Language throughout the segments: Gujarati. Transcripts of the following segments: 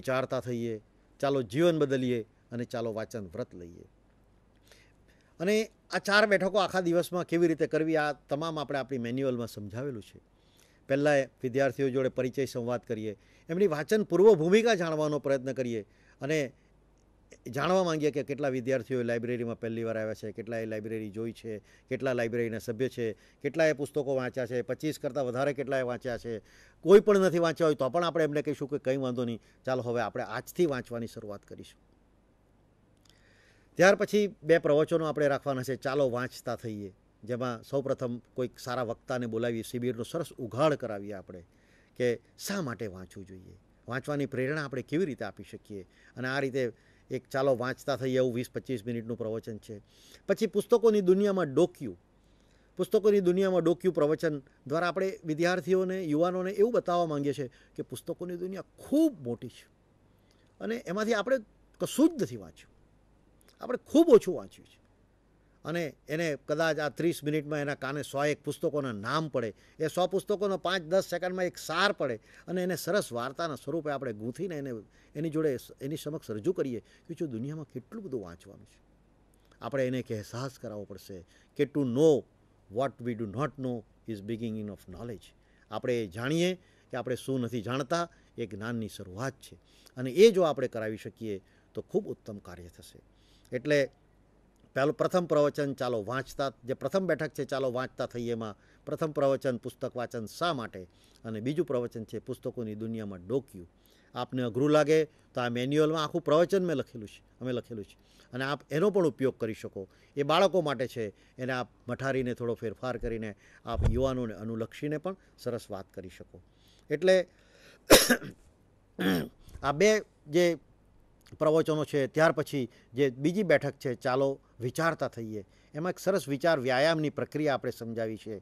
વિચારતા થઈએ ચાલો જીવન બદલીએ અને ચાલો વાંચન વ્રત લઈએ અને આ ચાર બેઠકો આખા દિવસમાં કેવી રીતે કરવી આ તમામ આપણે આપણી મેન્યુઅલમાં સમજાવેલું છે પહેલાં વિદ્યાર્થીઓ જોડે પરિચય સંવાદ કરીએ એમની વાંચન પૂર્વ ભૂમિકા જાણવાનો પ્રયત્ન કરીએ અને જાણવા માંગીએ કે કેટલા વિદ્યાર્થીઓ લાઇબ્રેરીમાં પહેલી વાર આવ્યા છે કેટલા લાઇબ્રેરી જોઈ છે કેટલા લાઇબ્રેરીના સભ્ય છે કેટલા પુસ્તકો વાંચ્યા છે પચીસ કરતાં વધારે કેટલાએ વાંચ્યા છે કોઈ પણ નથી વાંચ્યા હોય તો પણ આપણે એમને કહીશું કે કંઈ વાંધો નહીં ચાલો હવે આપણે આજથી વાંચવાની શરૂઆત કરીશું ત્યાર પછી બે પ્રવચનો આપણે રાખવાના છે ચાલો વાંચતા થઈએ જેમાં સૌપ્રથમ કોઈક સારા વક્તાને બોલાવીએ શિબિરનો સરસ ઉઘાડ કરાવીએ આપણે કે શા માટે વાંચવું જોઈએ વાંચવાની પ્રેરણા આપણે કેવી રીતે આપી શકીએ અને આ રીતે એક ચાલો વાંચતા થઈએ એવું વીસ પચીસ મિનિટનું પ્રવચન છે પછી પુસ્તકોની દુનિયામાં ડોક્યું પુસ્તકોની દુનિયામાં ડોક્યું પ્રવચન દ્વારા આપણે વિદ્યાર્થીઓને યુવાનોને એવું બતાવવા માંગીએ છીએ કે પુસ્તકોની દુનિયા ખૂબ મોટી છે અને એમાંથી આપણે કશું જ નથી વાંચ્યું આપણે ખૂબ ઓછું વાંચ્યું છે અને એને કદાચ આ ત્રીસ મિનિટમાં એના કાને સો એક પુસ્તકોના નામ પડે એ સો પુસ્તકોનો પાંચ દસ સેકન્ડમાં એક સાર પડે અને એને સરસ વાર્તાના સ્વરૂપે આપણે ગૂંથીને એને એની જોડે એની સમક્ષ રજૂ કરીએ કે જો દુનિયામાં કેટલું બધું વાંચવાનું છે આપણે એને એક અહેસાસ કરાવવો પડશે કે to know what we do not know is beginning in of knowledge આપણે એ જાણીએ કે આપણે શું નથી જાણતા એ જ્ઞાનની શરૂઆત છે અને એ જો આપણે કરાવી શકીએ તો ખૂબ ઉત્તમ કાર્ય થશે એટલે પહેલું પ્રથમ પ્રવચન ચાલો વાંચતા જે પ્રથમ બેઠક છે ચાલો વાંચતા થઈએ એમાં પ્રથમ પ્રવચન પુસ્તક વાંચન શા માટે અને બીજું પ્રવચન છે પુસ્તકોની દુનિયામાં ડોક્યું આપને અઘરું લાગે તો આ મેન્યુઅલમાં આખું પ્રવચન મેં લખેલું છે અમે લખેલું છે અને આપ એનો પણ ઉપયોગ કરી શકો એ બાળકો માટે છે એને આપ મઠારીને થોડો ફેરફાર કરીને આપ યુવાનોને અનુલક્ષીને પણ સરસ વાત કરી શકો એટલે આ બે જે પ્રવચનો છે ત્યાર પછી જે બીજી બેઠક છે ચાલો વિચારતા થઈએ એમાં એક સરસ વિચાર વ્યાયામની પ્રક્રિયા આપણે સમજાવી છે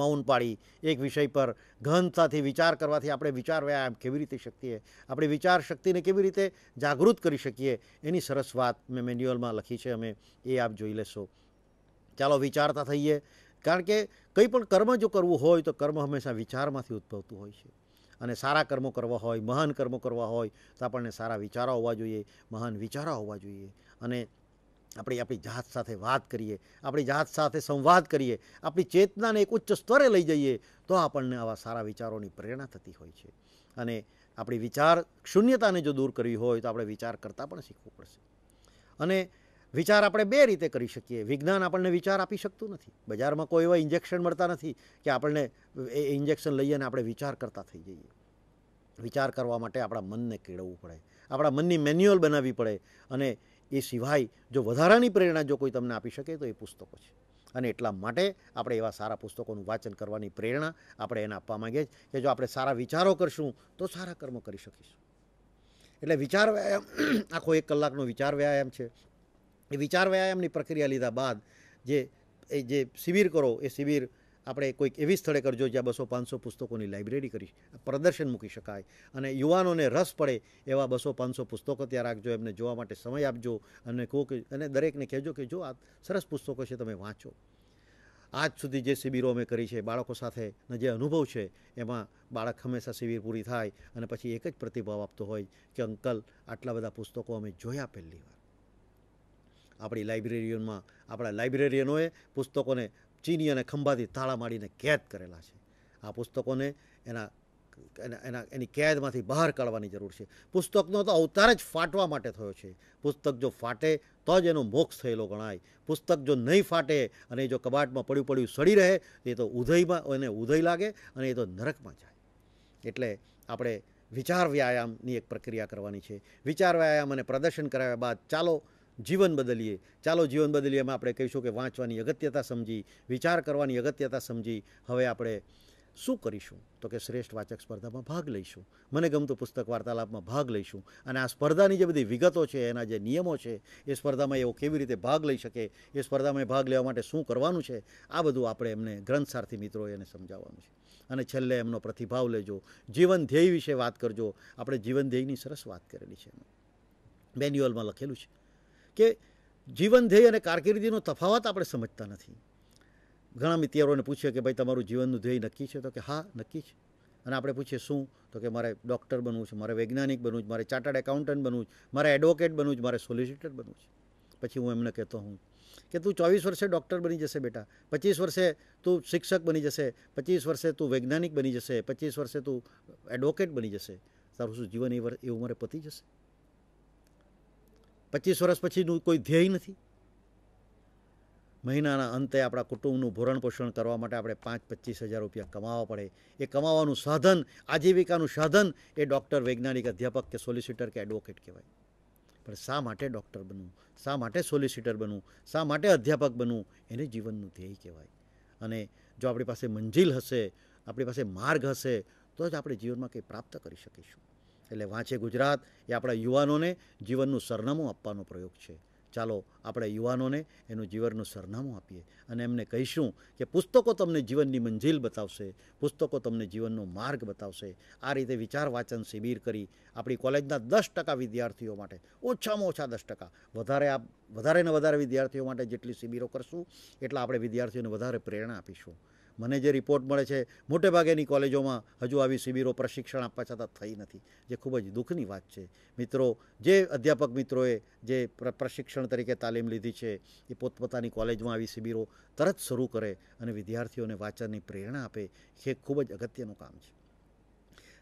મૌન પાડી એક વિષય પર ગહનતાથી વિચાર કરવાથી આપણે વિચાર વ્યાયામ કેવી રીતે શકીએ આપણે વિચાર શક્તિને કેવી રીતે જાગૃત કરી શકીએ એની સરસ વાત મેં મેન્યુઅલમાં લખી છે અમે એ આપ જોઈ લેશો ચાલો વિચારતા થઈએ કારણ કે કંઈ પણ કર્મ જો કરવું હોય તો કર્મ હંમેશા વિચારમાંથી ઉદ્ભવતું હોય છે અને સારા કર્મો કરવા હોય મહાન કર્મો કરવા હોય તો આપણને સારા વિચારો હોવા જોઈએ મહાન વિચારો હોવા જોઈએ અને આપણી આપણી જહાજ સાથે વાત કરીએ આપણી જહાજ સાથે સંવાદ કરીએ આપણી ચેતનાને એક ઉચ્ચ સ્તરે લઈ જઈએ તો આપણને આવા સારા વિચારોની પ્રેરણા થતી હોય છે અને આપણી વિચાર શૂન્યતાને જો દૂર કરવી હોય તો આપણે વિચાર કરતાં પણ શીખવું પડશે અને વિચાર આપણે બે રીતે કરી શકીએ વિજ્ઞાન આપણને વિચાર આપી શકતું નથી બજારમાં કોઈ એવા ઇન્જેક્શન મળતા નથી કે આપણને એ ઇન્જેક્શન લઈએ અને આપણે વિચાર કરતા થઈ જઈએ વિચાર કરવા માટે આપણા મનને કેળવવું પડે આપણા મનની મેન્યુઅલ બનાવવી પડે અને એ સિવાય જો વધારાની પ્રેરણા જો કોઈ તમને આપી શકે તો એ પુસ્તકો છે અને એટલા માટે આપણે એવા સારા પુસ્તકોનું વાંચન કરવાની પ્રેરણા આપણે એને આપવા માંગીએ છીએ કે જો આપણે સારા વિચારો કરશું તો સારા કર્મ કરી શકીશું એટલે વિચાર વ્યાયામ આખો એક કલાકનો વિચાર વ્યાયામ છે એ વિચાર વ્યાયામની પ્રક્રિયા લીધા બાદ જે એ જે શિબિર કરો એ શિબિર આપણે કોઈક એવી સ્થળે કરજો જ્યાં બસો પાંચસો પુસ્તકોની લાઇબ્રેરી કરી પ્રદર્શન મૂકી શકાય અને યુવાનોને રસ પડે એવા બસો પાંચસો પુસ્તકો ત્યાં રાખજો એમને જોવા માટે સમય આપજો અને કોક અને દરેકને કહેજો કે જો આ સરસ પુસ્તકો છે તમે વાંચો આજ સુધી જે શિબિરો અમે કરી છે બાળકો સાથેનો જે અનુભવ છે એમાં બાળક હંમેશા શિબિર પૂરી થાય અને પછી એક જ પ્રતિભાવ આપતો હોય કે અંકલ આટલા બધા પુસ્તકો અમે જોયા પહેલી વાર આપણી લાઇબ્રેરીઓમાં આપણા લાઇબ્રેરિયનોએ પુસ્તકોને ચીની અને ખંભાથી તાળા માડીને કેદ કરેલા છે આ પુસ્તકોને એના એના એની કેદમાંથી બહાર કાઢવાની જરૂર છે પુસ્તકનો તો અવતાર જ ફાટવા માટે થયો છે પુસ્તક જો ફાટે તો જ એનો મોક્ષ થયેલો ગણાય પુસ્તક જો નહીં ફાટે અને જો કબાટમાં પડ્યું પડ્યું સડી રહે એ તો ઉદયમાં એને ઉદય લાગે અને એ તો નરકમાં જાય એટલે આપણે વિચાર વ્યાયામની એક પ્રક્રિયા કરવાની છે વિચાર વ્યાયામ અને પ્રદર્શન કરાવ્યા બાદ ચાલો જીવન બદલીએ ચાલો જીવન બદલીએમાં આપણે કહીશું કે વાંચવાની અગત્યતા સમજી વિચાર કરવાની અગત્યતા સમજી હવે આપણે શું કરીશું તો કે શ્રેષ્ઠ વાચક સ્પર્ધામાં ભાગ લઈશું મને ગમતું પુસ્તક વાર્તાલાપમાં ભાગ લઈશું અને આ સ્પર્ધાની જે બધી વિગતો છે એના જે નિયમો છે એ સ્પર્ધામાં એવો કેવી રીતે ભાગ લઈ શકે એ સ્પર્ધામાં ભાગ લેવા માટે શું કરવાનું છે આ બધું આપણે એમને ગ્રંથસારથી મિત્રો એને સમજાવવાનું છે અને છેલ્લે એમનો પ્રતિભાવ લેજો જીવન ધ્યેય વિશે વાત કરજો આપણે જીવન ધ્યેયની સરસ વાત કરેલી છે એમ મેન્યુઅલમાં લખેલું છે કે જીવન ધ્યેય અને કારકિર્દીનો તફાવત આપણે સમજતા નથી ઘણા મિત્રોને પૂછીએ કે ભાઈ તમારું જીવનનું ધ્યેય નક્કી છે તો કે હા નક્કી છે અને આપણે પૂછીએ શું તો કે મારે ડૉક્ટર બનવું છે મારે વૈજ્ઞાનિક બનવું છે મારે ચાર્ટર્ડ એકાઉન્ટન્ટ બનવું છે મારે એડવોકેટ બનવું છે મારે સોલિસિટર બનવું છે પછી હું એમને કહેતો હું કે તું ચોવીસ વર્ષે ડૉક્ટર બની જશે બેટા પચીસ વર્ષે તું શિક્ષક બની જશે પચીસ વર્ષે તું વૈજ્ઞાનિક બની જશે પચીસ વર્ષે તું એડવોકેટ બની જશે તારું શું જીવન એ વર્ષ એ ઉંમરે પતી જશે પચીસ વર્ષ પછીનું કોઈ ધ્યેય નથી મહિનાના અંતે આપણા કુટુંબનું ભોરણ પોષણ કરવા માટે આપણે પાંચ પચીસ હજાર રૂપિયા કમાવા પડે એ કમાવાનું સાધન આજીવિકાનું સાધન એ ડૉક્ટર વૈજ્ઞાનિક અધ્યાપક કે સોલિસિટર કે એડવોકેટ કહેવાય પણ શા માટે ડૉક્ટર બનવું શા માટે સોલિસિટર બનવું શા માટે અધ્યાપક બનવું એને જીવનનું ધ્યેય કહેવાય અને જો આપણી પાસે મંજિલ હશે આપણી પાસે માર્ગ હશે તો જ આપણે જીવનમાં કંઈ પ્રાપ્ત કરી શકીશું એટલે વાંચે ગુજરાત એ આપણા યુવાનોને જીવનનું સરનામું આપવાનો પ્રયોગ છે ચાલો આપણે યુવાનોને એનું જીવનનું સરનામું આપીએ અને એમને કહીશું કે પુસ્તકો તમને જીવનની મંજિલ બતાવશે પુસ્તકો તમને જીવનનો માર્ગ બતાવશે આ રીતે વિચાર વાંચન શિબિર કરી આપણી કોલેજના દસ ટકા વિદ્યાર્થીઓ માટે ઓછામાં ઓછા દસ ટકા વધારે આપ વધારે ને વધારે વિદ્યાર્થીઓ માટે જેટલી શિબિરો કરશું એટલા આપણે વિદ્યાર્થીઓને વધારે પ્રેરણા આપીશું મને જે રિપોર્ટ મળે છે મોટેભાગેની કોલેજોમાં હજુ આવી શિબિરો પ્રશિક્ષણ આપવા છતાં થઈ નથી જે ખૂબ જ દુઃખની વાત છે મિત્રો જે અધ્યાપક મિત્રોએ જે પ્રશિક્ષણ તરીકે તાલીમ લીધી છે એ પોતપોતાની કોલેજમાં આવી શિબિરો તરત શરૂ કરે અને વિદ્યાર્થીઓને વાંચનની પ્રેરણા આપે એ ખૂબ જ અગત્યનું કામ છે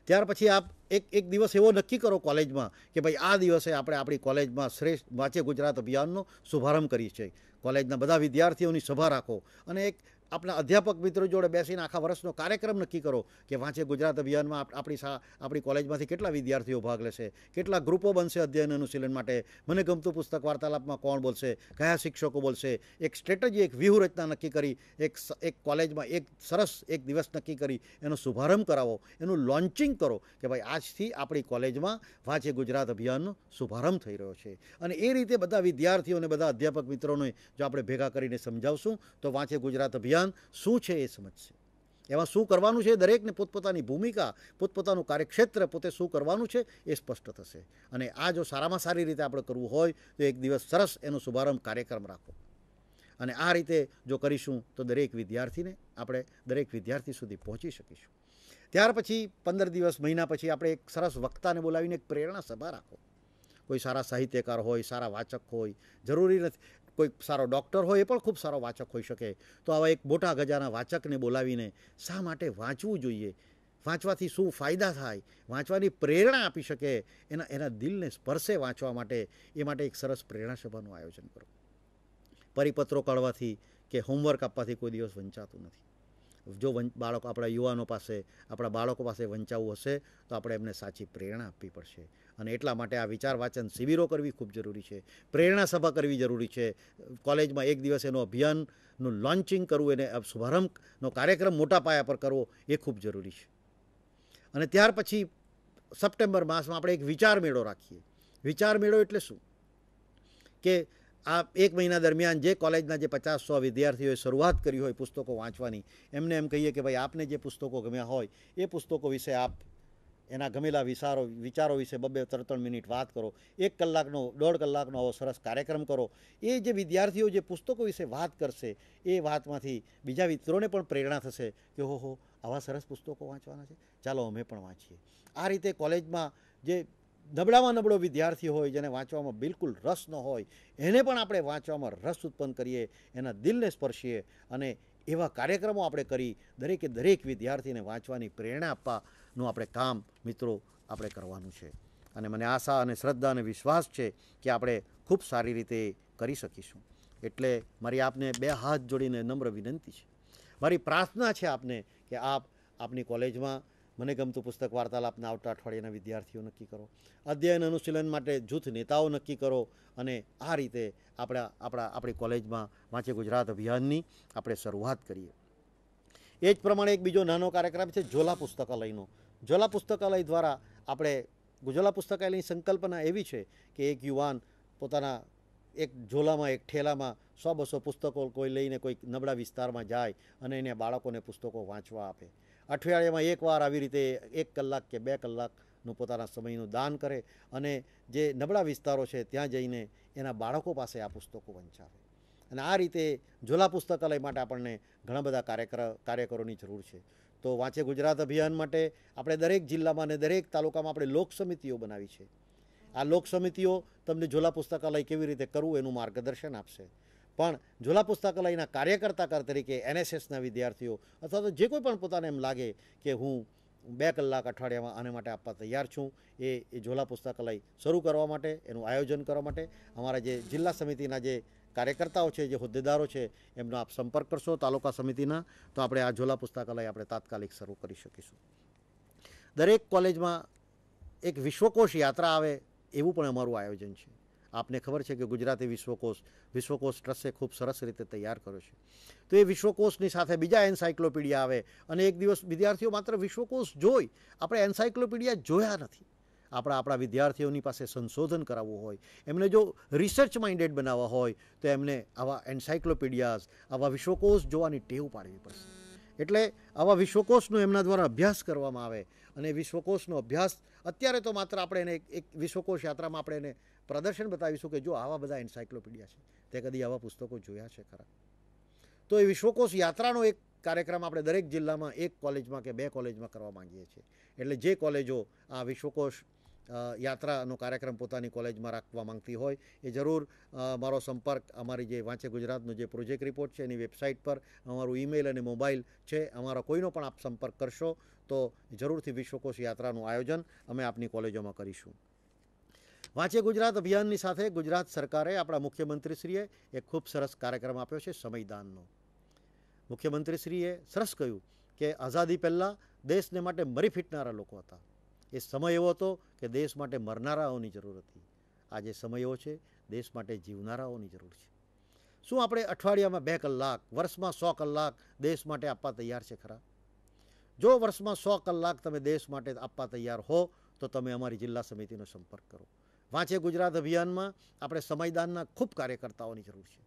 ત્યાર પછી આપ એક એક દિવસ એવો નક્કી કરો કોલેજમાં કે ભાઈ આ દિવસે આપણે આપણી કોલેજમાં શ્રેષ્ઠ વાંચે ગુજરાત અભિયાનનો શુભારંભ કરીએ છીએ કોલેજના બધા વિદ્યાર્થીઓની સભા રાખો અને એક આપણા અધ્યાપક મિત્રો જોડે બેસીને આખા વર્ષનો કાર્યક્રમ નક્કી કરો કે વાંચે ગુજરાત અભિયાનમાં આપણી સા આપણી કોલેજમાંથી કેટલા વિદ્યાર્થીઓ ભાગ લેશે કેટલા ગ્રુપો બનશે અધ્યયન અનુશીલન માટે મને ગમતું પુસ્તક વાર્તાલાપમાં કોણ બોલશે કયા શિક્ષકો બોલશે એક સ્ટ્રેટજી એક વ્યૂહરચના નક્કી કરી એક એક કોલેજમાં એક સરસ એક દિવસ નક્કી કરી એનો શુભારંભ કરાવો એનું લોન્ચિંગ કરો કે ભાઈ આજથી આપણી કોલેજમાં વાંચે ગુજરાત અભિયાનનો શુભારંભ થઈ રહ્યો છે અને એ રીતે બધા વિદ્યાર્થીઓને બધા અધ્યાપક મિત્રોને જો આપણે ભેગા કરીને સમજાવશું તો વાંચે ગુજરાત અભિયાન અભિયાન શું છે એ સમજશે એમાં શું કરવાનું છે દરેકને પોતપોતાની ભૂમિકા પોતપોતાનું કાર્યક્ષેત્ર પોતે શું કરવાનું છે એ સ્પષ્ટ થશે અને આ જો સારામાં સારી રીતે આપણે કરવું હોય તો એક દિવસ સરસ એનો શુભારંભ કાર્યક્રમ રાખો અને આ રીતે જો કરીશું તો દરેક વિદ્યાર્થીને આપણે દરેક વિદ્યાર્થી સુધી પહોંચી શકીશું ત્યાર પછી પંદર દિવસ મહિના પછી આપણે એક સરસ વક્તાને બોલાવીને એક પ્રેરણા સભા રાખો કોઈ સારા સાહિત્યકાર હોય સારા વાચક હોય જરૂરી નથી કોઈક સારો ડૉક્ટર હોય એ પણ ખૂબ સારો વાચક હોઈ શકે તો આવા એક મોટા ગજાના વાચકને બોલાવીને શા માટે વાંચવું જોઈએ વાંચવાથી શું ફાયદા થાય વાંચવાની પ્રેરણા આપી શકે એના એના દિલને સ્પર્શે વાંચવા માટે એ માટે એક સરસ પ્રેરણા સભાનું આયોજન કરો પરિપત્રો કાઢવાથી કે હોમવર્ક આપવાથી કોઈ દિવસ વંચાતું નથી જો બાળકો આપણા યુવાનો પાસે આપણા બાળકો પાસે વંચાવવું હશે તો આપણે એમને સાચી પ્રેરણા આપવી પડશે અને એટલા માટે આ વિચાર વાંચન શિબિરો કરવી ખૂબ જરૂરી છે પ્રેરણા સભા કરવી જરૂરી છે કોલેજમાં એક દિવસ એનું અભિયાનનું લોન્ચિંગ કરવું એને શુભારંભનો કાર્યક્રમ મોટા પાયા પર કરવો એ ખૂબ જરૂરી છે અને ત્યાર પછી સપ્ટેમ્બર માસમાં આપણે એક વિચાર મેળો રાખીએ વિચાર મેળો એટલે શું કે આ એક મહિના દરમિયાન જે કોલેજના જે પચાસ સો વિદ્યાર્થીઓએ શરૂઆત કરી હોય પુસ્તકો વાંચવાની એમને એમ કહીએ કે ભાઈ આપને જે પુસ્તકો ગમ્યા હોય એ પુસ્તકો વિશે આપ એના ગમેલા વિચારો વિચારો વિશે બબે ત્રણ ત્રણ મિનિટ વાત કરો એક કલાકનો દોઢ કલાકનો આવો સરસ કાર્યક્રમ કરો એ જે વિદ્યાર્થીઓ જે પુસ્તકો વિશે વાત કરશે એ વાતમાંથી બીજા મિત્રોને પણ પ્રેરણા થશે કે હો હો આવા સરસ પુસ્તકો વાંચવાના છે ચાલો અમે પણ વાંચીએ આ રીતે કોલેજમાં જે નબળામાં નબળો વિદ્યાર્થી હોય જેને વાંચવામાં બિલકુલ રસ ન હોય એને પણ આપણે વાંચવામાં રસ ઉત્પન્ન કરીએ એના દિલને સ્પર્શીએ અને એવા કાર્યક્રમો આપણે કરી દરેકે દરેક વિદ્યાર્થીને વાંચવાની પ્રેરણા આપવાનું આપણે કામ મિત્રો આપણે કરવાનું છે અને મને આશા અને શ્રદ્ધા અને વિશ્વાસ છે કે આપણે ખૂબ સારી રીતે કરી શકીશું એટલે મારી આપને બે હાથ જોડીને નમ્ર વિનંતી છે મારી પ્રાર્થના છે આપને કે આપ આપની કોલેજમાં મને ગમતું પુસ્તક વાર્તાલાપના આવતા અઠવાડિયાના વિદ્યાર્થીઓ નક્કી કરો અધ્યયન અનુશીલન માટે જૂથ નેતાઓ નક્કી કરો અને આ રીતે આપણા આપણા આપણી કોલેજમાં વાંચે ગુજરાત અભિયાનની આપણે શરૂઆત કરીએ એ જ પ્રમાણે એક બીજો નાનો કાર્યક્રમ છે ઝોલા પુસ્તકાલયનો ઝોલા પુસ્તકાલય દ્વારા આપણે ઝોલા પુસ્તકાલયની સંકલ્પના એવી છે કે એક યુવાન પોતાના એક ઝોલામાં એક ઠેલામાં સો બસો પુસ્તકો કોઈ લઈને કોઈ નબળા વિસ્તારમાં જાય અને એને બાળકોને પુસ્તકો વાંચવા આપે અઠવાડિયામાં એકવાર આવી રીતે એક કલાક કે બે કલાકનું પોતાના સમયનું દાન કરે અને જે નબળા વિસ્તારો છે ત્યાં જઈને એના બાળકો પાસે આ પુસ્તકો વંચાવે અને આ રીતે ઝોલા પુસ્તકાલય માટે આપણને ઘણા બધા કાર્યક્ર કાર્યકરોની જરૂર છે તો વાંચે ગુજરાત અભિયાન માટે આપણે દરેક જિલ્લામાં અને દરેક તાલુકામાં આપણે લોક સમિતિઓ બનાવી છે આ લોક સમિતિઓ તમને ઝોલા પુસ્તકાલય કેવી રીતે કરવું એનું માર્ગદર્શન આપશે પણ ઝોલા પુસ્તકાલયના કાર્યકર્તા તરીકે એનએસએસના વિદ્યાર્થીઓ અથવા તો જે કોઈ પણ પોતાને એમ લાગે કે હું બે કલાક અઠવાડિયામાં આને માટે આપવા તૈયાર છું એ એ ઝોલા પુસ્તકાલય શરૂ કરવા માટે એનું આયોજન કરવા માટે અમારા જે જિલ્લા સમિતિના જે કાર્યકર્તાઓ છે જે હોદ્દેદારો છે એમનો આપ સંપર્ક કરશો તાલુકા સમિતિના તો આપણે આ ઝોલા પુસ્તકાલય આપણે તાત્કાલિક શરૂ કરી શકીશું દરેક કોલેજમાં એક વિશ્વકોશ યાત્રા આવે એવું પણ અમારું આયોજન છે આપને ખબર છે કે ગુજરાતી વિશ્વકોષ વિશ્વકોશ ટ્રસ્ટે ખૂબ સરસ રીતે તૈયાર કર્યો છે તો એ વિશ્વકોશની સાથે બીજા એન્સાયક્લોપીડિયા આવે અને એક દિવસ વિદ્યાર્થીઓ માત્ર વિશ્વકોષ જોઈ આપણે એન્સાયક્લોપીડિયા જોયા નથી આપણે આપણા વિદ્યાર્થીઓની પાસે સંશોધન કરાવવું હોય એમને જો રિસર્ચ માઇન્ડેડ બનાવવા હોય તો એમને આવા એન્સાયક્લોપીડિયાઝ આવા વિશ્વકોષ જોવાની ટેવ પાડવી પડશે એટલે આવા વિશ્વકોશનો એમના દ્વારા અભ્યાસ કરવામાં આવે અને વિશ્વકોષનો અભ્યાસ અત્યારે તો માત્ર આપણે એને એક વિશ્વકોષ યાત્રામાં આપણે એને પ્રદર્શન બતાવીશું કે જો આવા બધા એન્સાયક્લોપીડિયા છે તે કદી આવા પુસ્તકો જોયા છે ખરા તો એ વિશ્વકોશ યાત્રાનો એક કાર્યક્રમ આપણે દરેક જિલ્લામાં એક કોલેજમાં કે બે કોલેજમાં કરવા માંગીએ છીએ એટલે જે કોલેજો આ વિશ્વકોશ યાત્રાનો કાર્યક્રમ પોતાની કોલેજમાં રાખવા માંગતી હોય એ જરૂર મારો સંપર્ક અમારી જે વાંચે ગુજરાતનો જે પ્રોજેક્ટ રિપોર્ટ છે એની વેબસાઇટ પર અમારું ઈમેલ અને મોબાઈલ છે અમારો કોઈનો પણ આપ સંપર્ક કરશો તો જરૂરથી વિશ્વકોશ યાત્રાનું આયોજન અમે આપની કોલેજોમાં કરીશું વાંચે ગુજરાત અભિયાનની સાથે ગુજરાત સરકારે આપણા મુખ્યમંત્રીશ્રીએ એક ખૂબ સરસ કાર્યક્રમ આપ્યો છે સમયદાનનો મુખ્યમંત્રીશ્રીએ સરસ કહ્યું કે આઝાદી પહેલાં દેશને માટે મરી ફીટનારા લોકો હતા એ સમય એવો હતો કે દેશ માટે મરનારાઓની જરૂર હતી આજે સમય એવો છે દેશ માટે જીવનારાઓની જરૂર છે શું આપણે અઠવાડિયામાં બે કલાક વર્ષમાં સો કલાક દેશ માટે આપવા તૈયાર છે ખરા જો વર્ષમાં સો કલાક તમે દેશ માટે આપવા તૈયાર હો તો તમે અમારી જિલ્લા સમિતિનો સંપર્ક કરો વાંચે ગુજરાત અભિયાનમાં આપણે સમયદાનના ખૂબ કાર્યકર્તાઓની જરૂર છે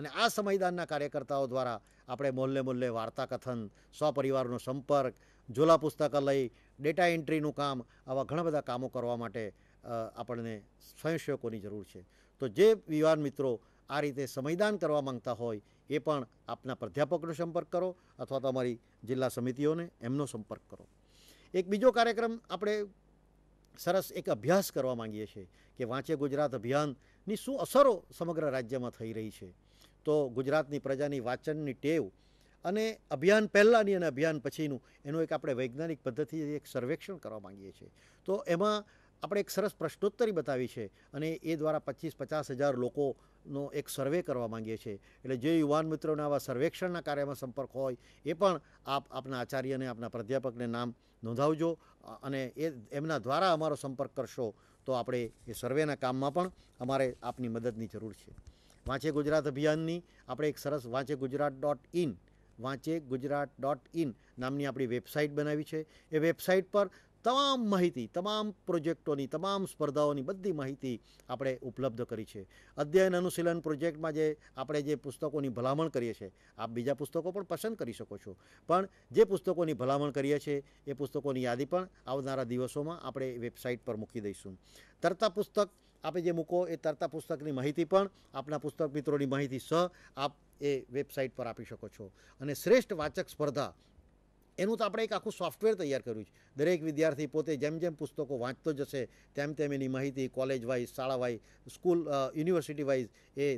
અને આ સમયદાનના કાર્યકર્તાઓ દ્વારા આપણે મોલ્લે મોલ્લે વાર્તા કથન સ્વપરિવારનો સંપર્ક ઝોલા પુસ્તકાલય ડેટા એન્ટ્રીનું કામ આવા ઘણા બધા કામો કરવા માટે આપણને સ્વયંસેવકોની જરૂર છે તો જે યુવાન મિત્રો આ રીતે સમયદાન કરવા માંગતા હોય એ પણ આપના પ્રાધ્યાપકનો સંપર્ક કરો અથવા તમારી જિલ્લા સમિતિઓને એમનો સંપર્ક કરો એક બીજો કાર્યક્રમ આપણે સરસ એક અભ્યાસ કરવા માંગીએ છીએ કે વાંચે ગુજરાત અભિયાનની શું અસરો સમગ્ર રાજ્યમાં થઈ રહી છે તો ગુજરાતની પ્રજાની વાંચનની ટેવ અને અભિયાન પહેલાંની અને અભિયાન પછીનું એનું એક આપણે વૈજ્ઞાનિક પદ્ધતિથી એક સર્વેક્ષણ કરવા માંગીએ છીએ તો એમાં આપણે એક સરસ પ્રશ્નોત્તરી બતાવી છે અને એ દ્વારા પચીસ પચાસ હજાર લોકોનો એક સર્વે કરવા માંગીએ છીએ એટલે જે યુવાન મિત્રોને આવા સર્વેક્ષણના કાર્યમાં સંપર્ક હોય એ પણ આપ આપના આચાર્યને આપના પ્રાધ્યાપકને નામ નોંધાવજો અને એ એમના દ્વારા અમારો સંપર્ક કરશો તો આપણે એ સર્વેના કામમાં પણ અમારે આપની મદદની જરૂર છે વાંચે ગુજરાત અભિયાનની આપણે એક સરસ વાંચે ગુજરાત ડોટ ઇન વાંચે ગુજરાત ડોટ ઇન નામની આપણી વેબસાઇટ બનાવી છે એ વેબસાઇટ પર તમામ માહિતી તમામ પ્રોજેક્ટોની તમામ સ્પર્ધાઓની બધી માહિતી આપણે ઉપલબ્ધ કરી છે અધ્યયન અનુશીલન પ્રોજેક્ટમાં જે આપણે જે પુસ્તકોની ભલામણ કરીએ છીએ આપ બીજા પુસ્તકો પણ પસંદ કરી શકો છો પણ જે પુસ્તકોની ભલામણ કરીએ છીએ એ પુસ્તકોની યાદી પણ આવનારા દિવસોમાં આપણે વેબસાઇટ પર મૂકી દઈશું તરતા પુસ્તક આપે જે મૂકો એ તરતા પુસ્તકની માહિતી પણ આપના પુસ્તક મિત્રોની માહિતી સહ આપ એ વેબસાઇટ પર આપી શકો છો અને શ્રેષ્ઠ વાચક સ્પર્ધા એનું તો આપણે એક આખું સોફ્ટવેર તૈયાર કર્યું છે દરેક વિદ્યાર્થી પોતે જેમ જેમ પુસ્તકો વાંચતો જશે તેમ તેમ એની માહિતી કોલેજ વાઇઝ શાળા વાઇઝ સ્કૂલ યુનિવર્સિટી વાઇઝ એ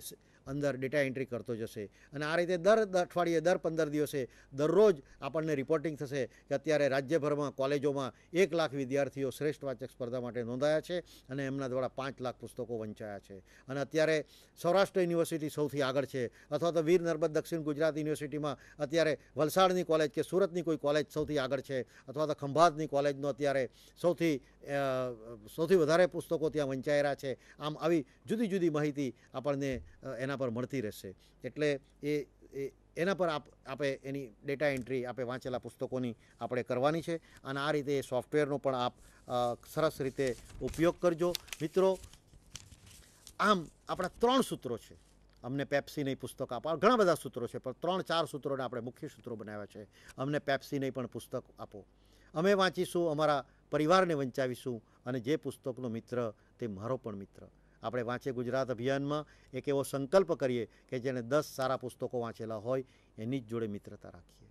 અંદર ડેટા એન્ટ્રી કરતો જશે અને આ રીતે દર અઠવાડિયે દર પંદર દિવસે દરરોજ આપણને રિપોર્ટિંગ થશે કે અત્યારે રાજ્યભરમાં કોલેજોમાં એક લાખ વિદ્યાર્થીઓ શ્રેષ્ઠ વાચક સ્પર્ધા માટે નોંધાયા છે અને એમના દ્વારા પાંચ લાખ પુસ્તકો વંચાયા છે અને અત્યારે સૌરાષ્ટ્ર યુનિવર્સિટી સૌથી આગળ છે અથવા તો વીર નર્મદ દક્ષિણ ગુજરાત યુનિવર્સિટીમાં અત્યારે વલસાડની કોલેજ કે સુરતની કોઈ કોલેજ સૌથી આગળ છે અથવા તો ખંભાતની કોલેજનો અત્યારે સૌથી સૌથી વધારે પુસ્તકો ત્યાં વંચાયેલા છે આમ આવી જુદી જુદી માહિતી આપણને એના એના પર મળતી રહેશે એટલે એ એના પર આપ આપણે એની ડેટા એન્ટ્રી આપણે વાંચેલા પુસ્તકોની આપણે કરવાની છે અને આ રીતે એ સોફ્ટવેરનો પણ આપ સરસ રીતે ઉપયોગ કરજો મિત્રો આમ આપણા ત્રણ સૂત્રો છે અમને પેપ્સીની પુસ્તક આપો ઘણા બધા સૂત્રો છે પણ ત્રણ ચાર સૂત્રોને આપણે મુખ્ય સૂત્રો બનાવ્યા છે અમને પેપ્સી પણ પુસ્તક આપો અમે વાંચીશું અમારા પરિવારને વંચાવીશું અને જે પુસ્તકનો મિત્ર તે મારો પણ મિત્ર આપણે વાંચે ગુજરાત અભિયાનમાં એક એવો સંકલ્પ કરીએ કે જેણે દસ સારા પુસ્તકો વાંચેલા હોય એની જ જોડે મિત્રતા રાખીએ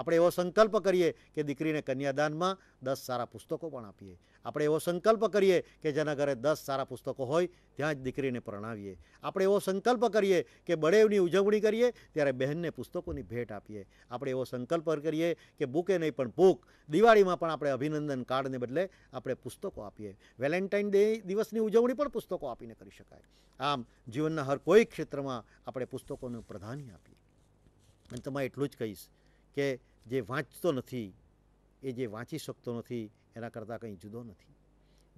આપણે એવો સંકલ્પ કરીએ કે દીકરીને કન્યાદાનમાં દસ સારા પુસ્તકો પણ આપીએ આપણે એવો સંકલ્પ કરીએ કે જેના ઘરે દસ સારા પુસ્તકો હોય ત્યાં જ દીકરીને પરણાવીએ આપણે એવો સંકલ્પ કરીએ કે બળેવની ઉજવણી કરીએ ત્યારે બહેનને પુસ્તકોની ભેટ આપીએ આપણે એવો સંકલ્પ કરીએ કે બુકે નહીં પણ બુક દિવાળીમાં પણ આપણે અભિનંદન કાર્ડને બદલે આપણે પુસ્તકો આપીએ વેલેન્ટાઇન ડે દિવસની ઉજવણી પણ પુસ્તકો આપીને કરી શકાય આમ જીવનના હર કોઈ ક્ષેત્રમાં આપણે પુસ્તકોનું પ્રાધાન્ય આપીએ અને તમારે એટલું જ કહીશ કે જે વાંચતો નથી એ જે વાંચી શકતો નથી એના કરતાં કંઈ જુદો નથી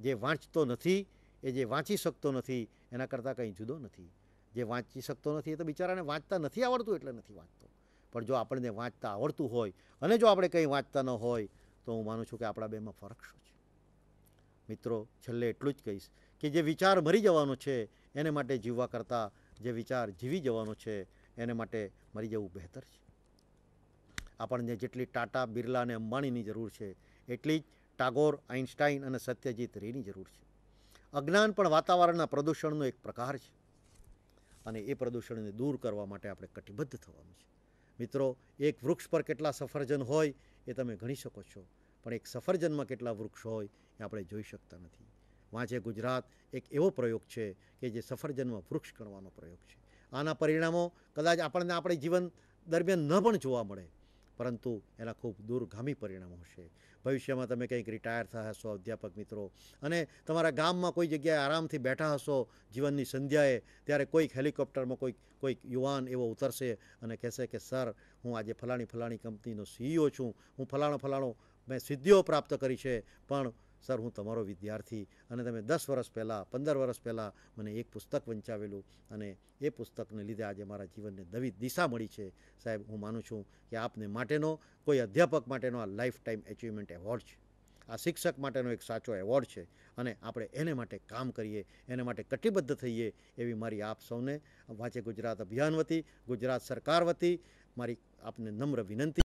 જે વાંચતો નથી એ જે વાંચી શકતો નથી એના કરતાં કંઈ જુદો નથી જે વાંચી શકતો નથી એ તો બિચારાને વાંચતા નથી આવડતું એટલે નથી વાંચતો પણ જો આપણને વાંચતા આવડતું હોય અને જો આપણે કંઈ વાંચતા ન હોય તો હું માનું છું કે આપણા બેમાં ફરક શું છે મિત્રો છેલ્લે એટલું જ કહીશ કે જે વિચાર મરી જવાનો છે એને માટે જીવવા કરતાં જે વિચાર જીવી જવાનો છે એને માટે મરી જવું બહેતર છે આપણને જેટલી ટાટા બિરલા અને અંબાણીની જરૂર છે એટલી જ ટાગોર આઇન્સ્ટાઈન અને સત્યજીત રેની જરૂર છે અજ્ઞાન પણ વાતાવરણના પ્રદૂષણનો એક પ્રકાર છે અને એ પ્રદૂષણને દૂર કરવા માટે આપણે કટિબદ્ધ થવાનું છે મિત્રો એક વૃક્ષ પર કેટલા સફરજન હોય એ તમે ગણી શકો છો પણ એક સફરજનમાં કેટલા વૃક્ષ હોય એ આપણે જોઈ શકતા નથી વાંચે ગુજરાત એક એવો પ્રયોગ છે કે જે સફરજનમાં વૃક્ષ ગણવાનો પ્રયોગ છે આના પરિણામો કદાચ આપણને આપણે જીવન દરમિયાન ન પણ જોવા મળે પરંતુ એના ખૂબ દૂરગામી પરિણામો હશે ભવિષ્યમાં તમે કંઈક રિટાયર થયા હશો અધ્યાપક મિત્રો અને તમારા ગામમાં કોઈ જગ્યાએ આરામથી બેઠા હશો જીવનની સંધ્યાએ ત્યારે કોઈક હેલિકોપ્ટરમાં કોઈક કોઈક યુવાન એવો ઉતરશે અને કહેશે કે સર હું આજે ફલાણી ફલાણી કંપનીનો સીઈઓ e છું હું ફલાણો ફલાણો મેં સિદ્ધિઓ પ્રાપ્ત કરી છે પણ સર હું તમારો વિદ્યાર્થી અને તમે દસ વર્ષ પહેલાં પંદર વર્ષ પહેલાં મને એક પુસ્તક વંચાવેલું અને એ પુસ્તકને લીધે આજે મારા જીવનને નવી દિશા મળી છે સાહેબ હું માનું છું કે આપને માટેનો કોઈ અધ્યાપક માટેનો આ લાઈફ ટાઈમ એચિવમેન્ટ એવોર્ડ છે આ શિક્ષક માટેનો એક સાચો એવોર્ડ છે અને આપણે એને માટે કામ કરીએ એને માટે કટિબદ્ધ થઈએ એવી મારી આપ સૌને વાંચે ગુજરાત અભિયાન વતી ગુજરાત સરકાર વતી મારી આપને નમ્ર વિનંતી